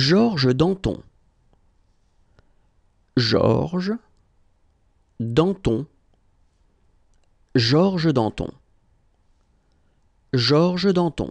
Georges Danton. Georges Danton. Georges Danton. Georges Danton.